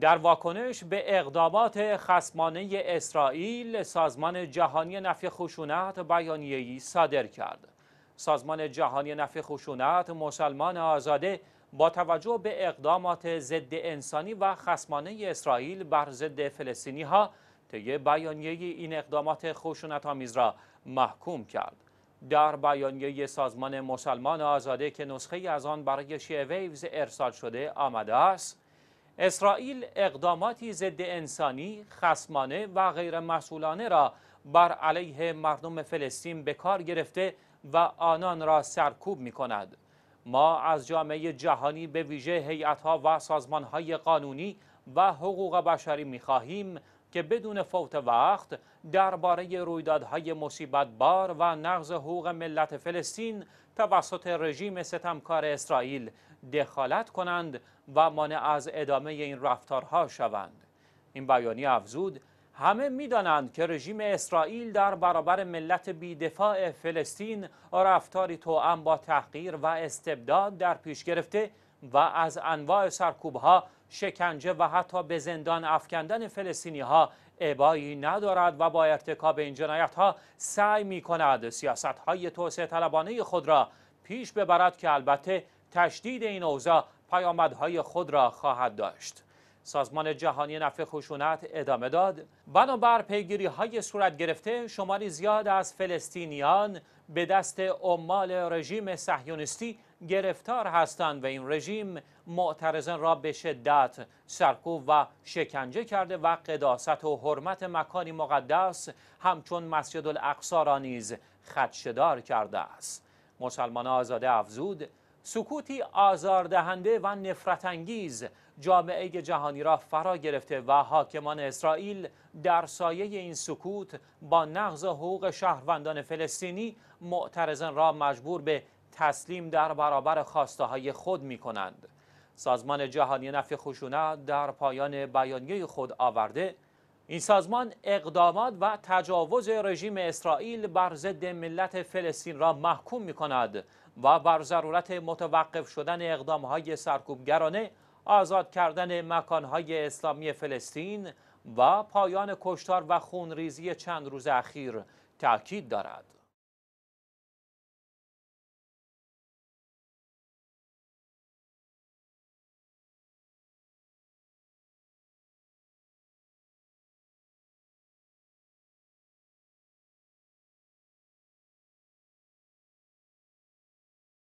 در واکنش به اقدامات خسمانه اسرائیل سازمان جهانی نفی خشونت بیانیه‌ای صادر کرد سازمان جهانی نفی خشونت مسلمان آزاده با توجه به اقدامات ضد انسانی و خسمانه اسرائیل بر ضد فلسطینی ها طی بیانیه این اقدامات خشونت آمیز را محکوم کرد در بیانیه سازمان مسلمان آزاده که نسخه از آن برای شیعه ویوز ارسال شده آمده است اسرائیل اقداماتی ضد انسانی، خسمانه و غیرمسئولانه را بر علیه مردم فلسطین به کار گرفته و آنان را سرکوب می کند. ما از جامعه جهانی به ویژه هیئت‌ها و سازمان‌های قانونی و حقوق بشری می خواهیم که بدون فوت وقت درباره رویدادهای مصیبت بار و نقض حقوق ملت فلسطین توسط رژیم ستمکار اسرائیل دخالت کنند و مانع از ادامه این رفتارها شوند این بیانیه افزود همه میدانند که رژیم اسرائیل در برابر ملت بیدفاع فلسطین رفتاری توأم با تحقیر و استبداد در پیش گرفته و از انواع سرکوب ها شکنجه و حتی به زندان افکندن فلسطینی ها عبایی ندارد و با ارتکاب این جنایت ها سعی می کند سیاست های توسعه طلبانه خود را پیش ببرد که البته تشدید این اوضاع پیامدهای خود را خواهد داشت. سازمان جهانی نفع خشونت ادامه داد بنابر پیگیری های صورت گرفته شماری زیاد از فلسطینیان به دست عمال رژیم صهیونیستی گرفتار هستند و این رژیم معترضان را به شدت سرکوب و شکنجه کرده و قداست و حرمت مکانی مقدس همچون مسجد الاقصا را نیز خدشدار کرده است مسلمان آزاده افزود سکوتی آزاردهنده و نفرت انگیز جامعه جهانی را فرا گرفته و حاکمان اسرائیل در سایه این سکوت با نقض حقوق شهروندان فلسطینی معترضان را مجبور به تسلیم در برابر خواسته های خود می کنند. سازمان جهانی نفی خشونت در پایان بیانیه خود آورده این سازمان اقدامات و تجاوز رژیم اسرائیل بر ضد ملت فلسطین را محکوم می کند و بر ضرورت متوقف شدن اقدام های سرکوبگرانه آزاد کردن مکان های اسلامی فلسطین و پایان کشتار و خونریزی چند روز اخیر تاکید دارد.